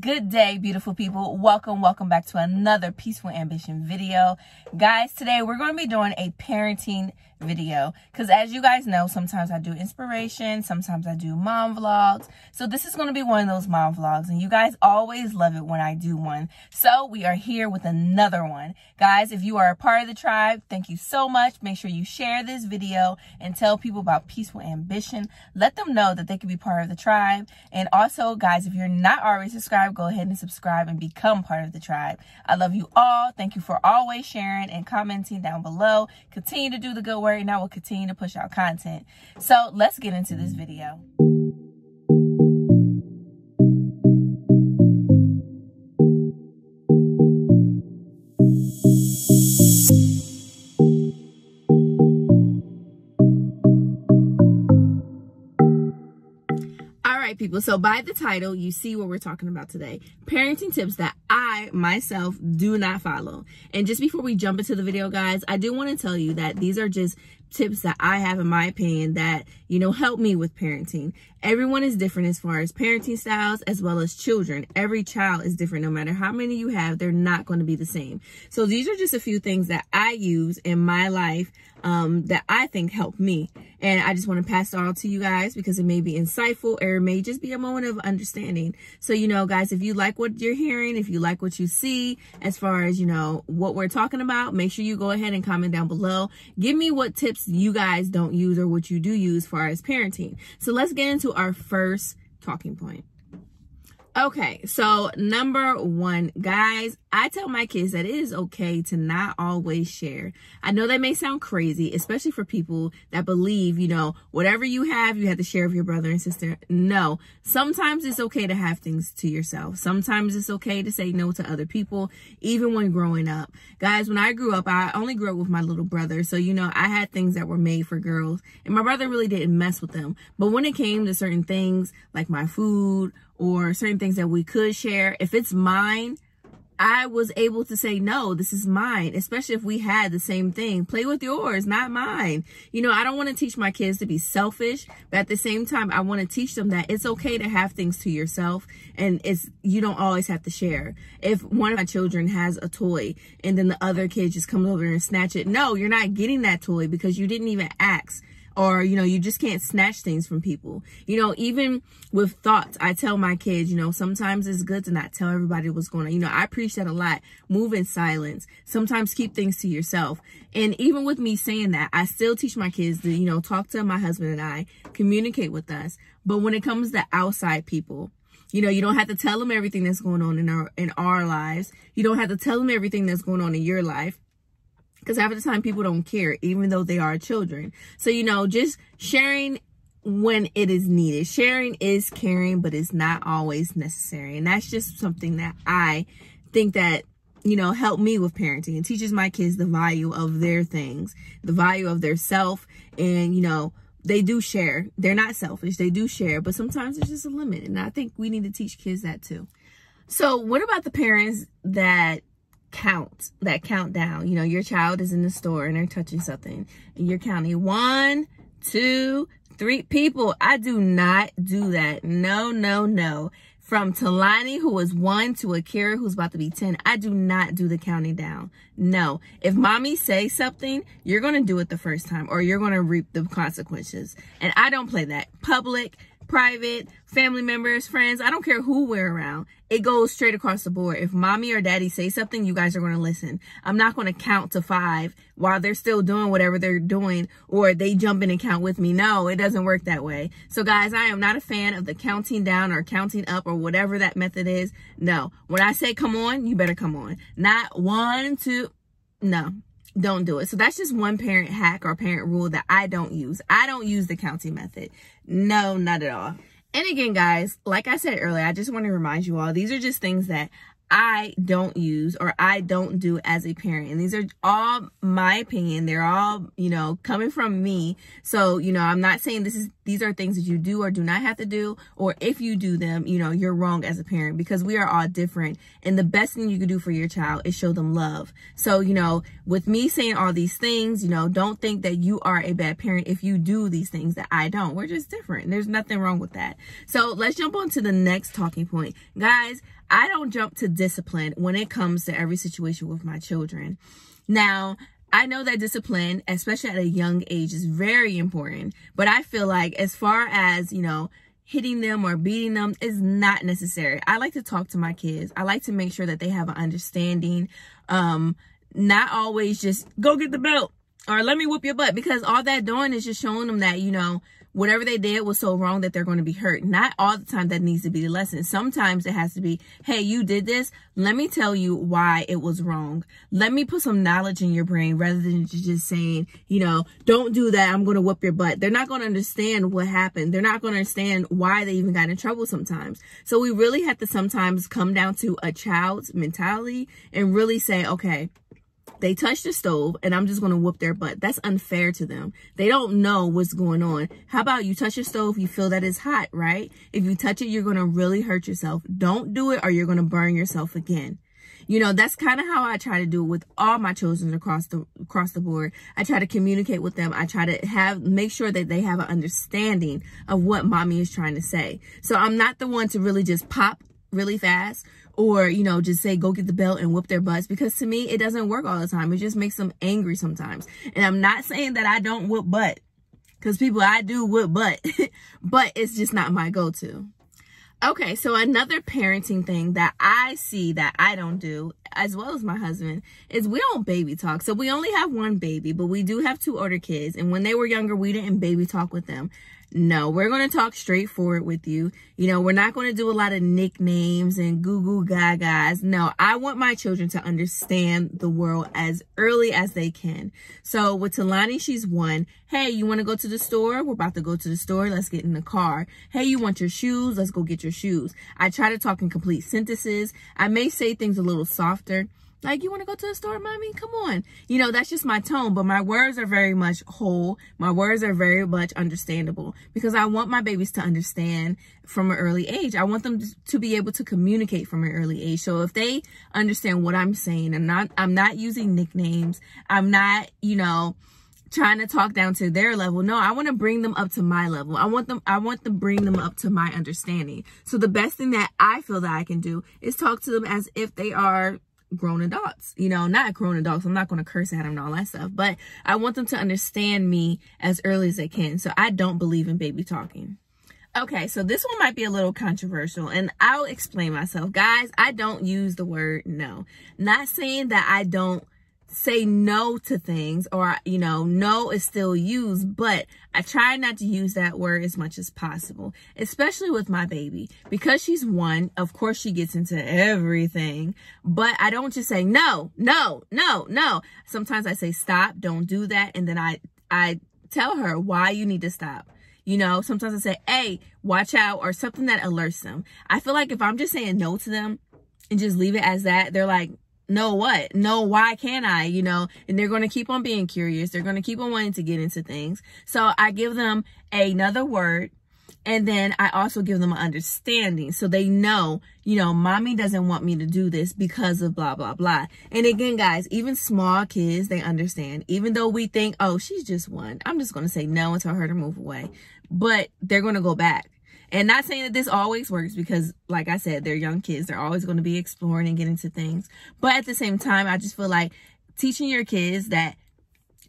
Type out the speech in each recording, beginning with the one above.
Good day, beautiful people. Welcome, welcome back to another Peaceful Ambition video. Guys, today we're going to be doing a parenting video because as you guys know sometimes i do inspiration sometimes i do mom vlogs so this is going to be one of those mom vlogs and you guys always love it when i do one so we are here with another one guys if you are a part of the tribe thank you so much make sure you share this video and tell people about peaceful ambition let them know that they can be part of the tribe and also guys if you're not already subscribed go ahead and subscribe and become part of the tribe i love you all thank you for always sharing and commenting down below continue to do the good work and I will continue to push out content. So let's get into this mm. video. right, people. So by the title, you see what we're talking about today. Parenting tips that I myself do not follow. And just before we jump into the video, guys, I do want to tell you that these are just tips that I have in my opinion that, you know, help me with parenting. Everyone is different as far as parenting styles as well as children. Every child is different. No matter how many you have, they're not going to be the same. So these are just a few things that I use in my life um, that I think help me. And I just want to pass it all to you guys because it may be insightful or it may just be a moment of understanding. So, you know, guys, if you like what you're hearing, if you like what you see as far as, you know, what we're talking about, make sure you go ahead and comment down below. Give me what tips you guys don't use or what you do use as far as parenting. So let's get into our first talking point. Okay, so number one, guys, I tell my kids that it is okay to not always share. I know that may sound crazy, especially for people that believe, you know, whatever you have, you have to share with your brother and sister. No, sometimes it's okay to have things to yourself. Sometimes it's okay to say no to other people, even when growing up. Guys, when I grew up, I only grew up with my little brother. So, you know, I had things that were made for girls, and my brother really didn't mess with them. But when it came to certain things like my food, or certain things that we could share. If it's mine, I was able to say, no, this is mine, especially if we had the same thing. Play with yours, not mine. You know, I don't want to teach my kids to be selfish, but at the same time, I want to teach them that it's okay to have things to yourself and it's, you don't always have to share. If one of my children has a toy and then the other kid just comes over and snatch it, no, you're not getting that toy because you didn't even ask or you know you just can't snatch things from people you know even with thoughts i tell my kids you know sometimes it's good to not tell everybody what's going on you know i preach that a lot move in silence sometimes keep things to yourself and even with me saying that i still teach my kids to you know talk to my husband and i communicate with us but when it comes to outside people you know, you don't have to tell them everything that's going on in our in our lives. You don't have to tell them everything that's going on in your life because half the time people don't care, even though they are children. So, you know, just sharing when it is needed. Sharing is caring, but it's not always necessary. And that's just something that I think that, you know, helped me with parenting and teaches my kids the value of their things, the value of their self. And, you know, they do share. They're not selfish. They do share, but sometimes there's just a limit. And I think we need to teach kids that too. So what about the parents that count that countdown you know your child is in the store and they're touching something and you're counting one two three people i do not do that no no no from Talani, who is one, to Akira, who's about to be 10. I do not do the counting down. No. If mommy says something, you're going to do it the first time or you're going to reap the consequences. And I don't play that. Public, private, family members, friends. I don't care who we're around. It goes straight across the board. If mommy or daddy say something, you guys are going to listen. I'm not going to count to five while they're still doing whatever they're doing or they jump in and count with me. No, it doesn't work that way. So guys, I am not a fan of the counting down or counting up or whatever that method is. No, when I say come on, you better come on. Not one, two, no don't do it. So that's just one parent hack or parent rule that I don't use. I don't use the counting method. No, not at all. And again, guys, like I said earlier, I just want to remind you all, these are just things that I don't use or I don't do as a parent. And these are all my opinion. They're all, you know, coming from me. So, you know, I'm not saying this is these are things that you do or do not have to do or if you do them, you know, you're wrong as a parent because we are all different. And the best thing you can do for your child is show them love. So, you know, with me saying all these things, you know, don't think that you are a bad parent if you do these things that I don't. We're just different. There's nothing wrong with that. So, let's jump on to the next talking point. Guys, I don't jump to discipline when it comes to every situation with my children. Now, I know that discipline, especially at a young age, is very important, but I feel like as far as, you know, hitting them or beating them is not necessary. I like to talk to my kids. I like to make sure that they have an understanding. Um, not always just go get the belt or let me whoop your butt because all that doing is just showing them that, you know, whatever they did was so wrong that they're going to be hurt. Not all the time that needs to be the lesson. Sometimes it has to be, hey, you did this. Let me tell you why it was wrong. Let me put some knowledge in your brain rather than just saying, you know, don't do that. I'm going to whip your butt. They're not going to understand what happened. They're not going to understand why they even got in trouble sometimes. So we really have to sometimes come down to a child's mentality and really say, okay, they touch the stove and I'm just going to whoop their butt. That's unfair to them. They don't know what's going on. How about you touch the stove, you feel that it's hot, right? If you touch it, you're going to really hurt yourself. Don't do it or you're going to burn yourself again. You know, that's kind of how I try to do it with all my children across the across the board. I try to communicate with them. I try to have make sure that they have an understanding of what mommy is trying to say. So I'm not the one to really just pop really fast or, you know, just say, go get the belt and whoop their butts. Because to me, it doesn't work all the time. It just makes them angry sometimes. And I'm not saying that I don't whoop butt because people I do whoop butt, but it's just not my go-to. Okay, so another parenting thing that I see that I don't do, as well as my husband, is we don't baby talk. So we only have one baby, but we do have two older kids. And when they were younger, we didn't baby talk with them. No, we're going to talk straightforward with you. You know, we're not going to do a lot of nicknames and goo goo gagas. No, I want my children to understand the world as early as they can. So with Talani, she's one. Hey, you want to go to the store? We're about to go to the store. Let's get in the car. Hey, you want your shoes? Let's go get your shoes. I try to talk in complete sentences. I may say things a little softer. Like, you want to go to the store, mommy? Come on. You know, that's just my tone, but my words are very much whole. My words are very much understandable because I want my babies to understand from an early age. I want them to be able to communicate from an early age. So if they understand what I'm saying and not, I'm not using nicknames, I'm not, you know, trying to talk down to their level. No, I want to bring them up to my level. I want them I want to bring them up to my understanding. So the best thing that I feel that I can do is talk to them as if they are grown adults, you know, not grown adults. I'm not going to curse at them and all that stuff, but I want them to understand me as early as they can. So I don't believe in baby talking. Okay, so this one might be a little controversial and I'll explain myself. Guys, I don't use the word no. Not saying that I don't say no to things or, you know, no is still used, but I try not to use that word as much as possible, especially with my baby. Because she's one, of course she gets into everything, but I don't just say no, no, no, no. Sometimes I say stop, don't do that. And then I, I tell her why you need to stop. You know, sometimes I say, hey, watch out or something that alerts them. I feel like if I'm just saying no to them and just leave it as that, they're like, no what no why can't i you know and they're going to keep on being curious they're going to keep on wanting to get into things so i give them another word and then I also give them an understanding so they know, you know, mommy doesn't want me to do this because of blah, blah, blah. And again, guys, even small kids, they understand. Even though we think, oh, she's just one, I'm just going to say no and tell her to move away. But they're going to go back and not saying that this always works because, like I said, they're young kids. They're always going to be exploring and getting to things. But at the same time, I just feel like teaching your kids that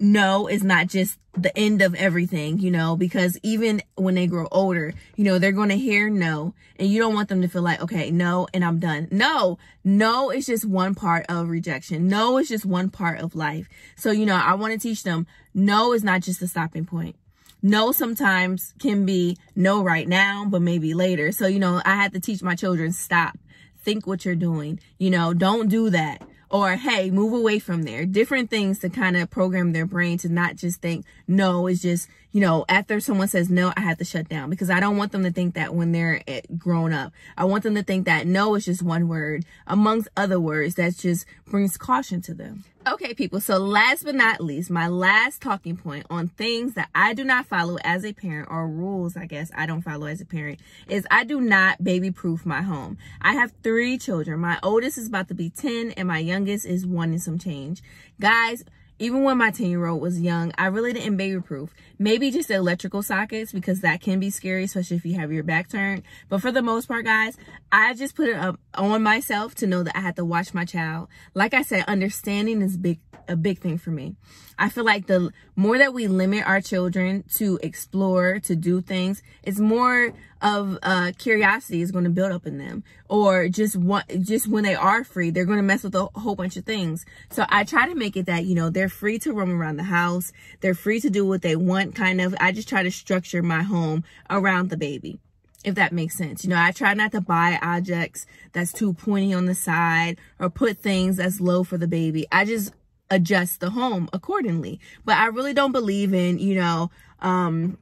no is not just the end of everything, you know, because even when they grow older, you know, they're going to hear no. And you don't want them to feel like, okay, no, and I'm done. No, no is just one part of rejection. No is just one part of life. So, you know, I want to teach them no is not just a stopping point no sometimes can be no right now, but maybe later. So, you know, I had to teach my children stop, think what you're doing, you know, don't do that. Or, hey, move away from there. Different things to kind of program their brain to not just think, no, it's just, you know, after someone says no, I have to shut down because I don't want them to think that when they're eh, grown up. I want them to think that no is just one word amongst other words that just brings caution to them. Okay, people, so last but not least, my last talking point on things that I do not follow as a parent or rules, I guess, I don't follow as a parent is I do not baby proof my home. I have three children. My oldest is about to be 10 and my youngest is one and some change. Guys, even when my 10 year old was young, I really didn't baby proof. Maybe just electrical sockets because that can be scary, especially if you have your back turned. But for the most part, guys, I just put it up on myself to know that I had to watch my child. Like I said, understanding is big, a big thing for me. I feel like the more that we limit our children to explore, to do things, it's more of uh, curiosity is going to build up in them. Or just what, just when they are free, they're going to mess with a whole bunch of things. So I try to make it that, you know, they're they're free to roam around the house. They're free to do what they want, kind of. I just try to structure my home around the baby if that makes sense. You know, I try not to buy objects that's too pointy on the side or put things that's low for the baby. I just adjust the home accordingly. But I really don't believe in, you know, um,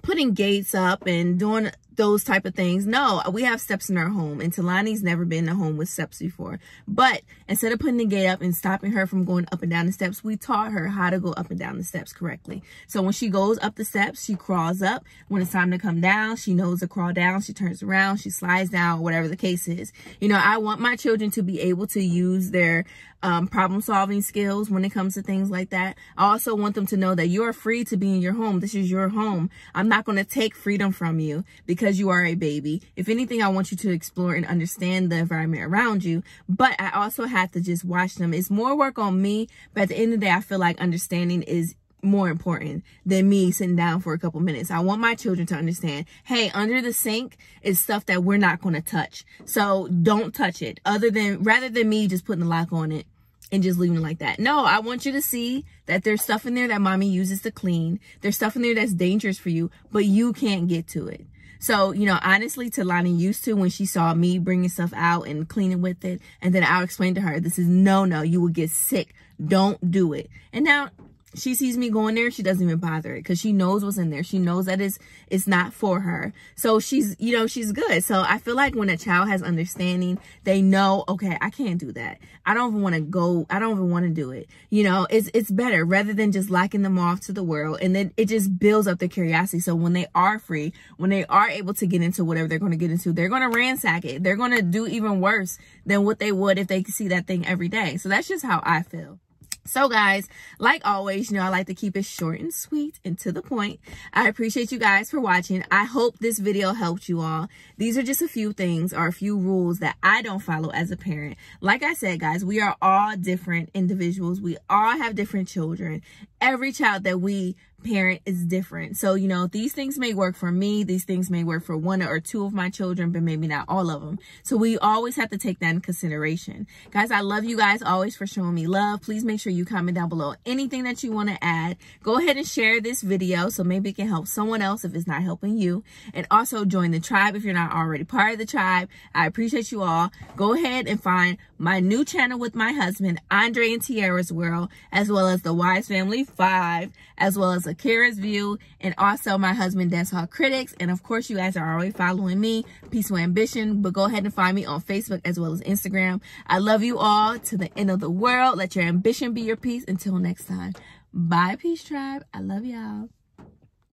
putting gates up and doing those type of things. No, we have steps in our home and Talani's never been in a home with steps before. But instead of putting the gate up and stopping her from going up and down the steps, we taught her how to go up and down the steps correctly. So when she goes up the steps, she crawls up. When it's time to come down, she knows to crawl down. She turns around, she slides down, whatever the case is. You know, I want my children to be able to use their um, problem solving skills when it comes to things like that. I also want them to know that you are free to be in your home. This is your home. I'm not going to take freedom from you because you are a baby. If anything, I want you to explore and understand the environment around you. But I also have to just watch them. It's more work on me. But at the end of the day, I feel like understanding is more important than me sitting down for a couple minutes. I want my children to understand, hey, under the sink is stuff that we're not going to touch. So don't touch it other than rather than me just putting the lock on it and just leaving it like that. No, I want you to see that there's stuff in there that mommy uses to clean. There's stuff in there that's dangerous for you, but you can't get to it. So, you know, honestly, Talani used to when she saw me bringing stuff out and cleaning with it. And then I'll explain to her, this is no, no, you will get sick. Don't do it. And now she sees me going there she doesn't even bother it because she knows what's in there she knows that it's it's not for her so she's you know she's good so i feel like when a child has understanding they know okay i can't do that i don't even want to go i don't even want to do it you know it's it's better rather than just locking them off to the world and then it just builds up their curiosity so when they are free when they are able to get into whatever they're going to get into they're going to ransack it they're going to do even worse than what they would if they could see that thing every day so that's just how i feel so guys, like always, you know, I like to keep it short and sweet and to the point. I appreciate you guys for watching. I hope this video helped you all. These are just a few things or a few rules that I don't follow as a parent. Like I said, guys, we are all different individuals. We all have different children. Every child that we parent is different. So, you know, these things may work for me. These things may work for one or two of my children, but maybe not all of them. So we always have to take that in consideration. Guys, I love you guys always for showing me love. Please make sure you comment down below anything that you want to add. Go ahead and share this video so maybe it can help someone else if it's not helping you. And also join the tribe if you're not already part of the tribe. I appreciate you all. Go ahead and find my new channel with my husband, Andre and Tierra's World, as well as the Wise Family 5, as well as also Kara's View, and also my husband, Dance Hall Critics. And of course, you guys are already following me, Peaceful Ambition. But go ahead and find me on Facebook as well as Instagram. I love you all to the end of the world. Let your ambition be your peace. Until next time. Bye, Peace Tribe. I love y'all.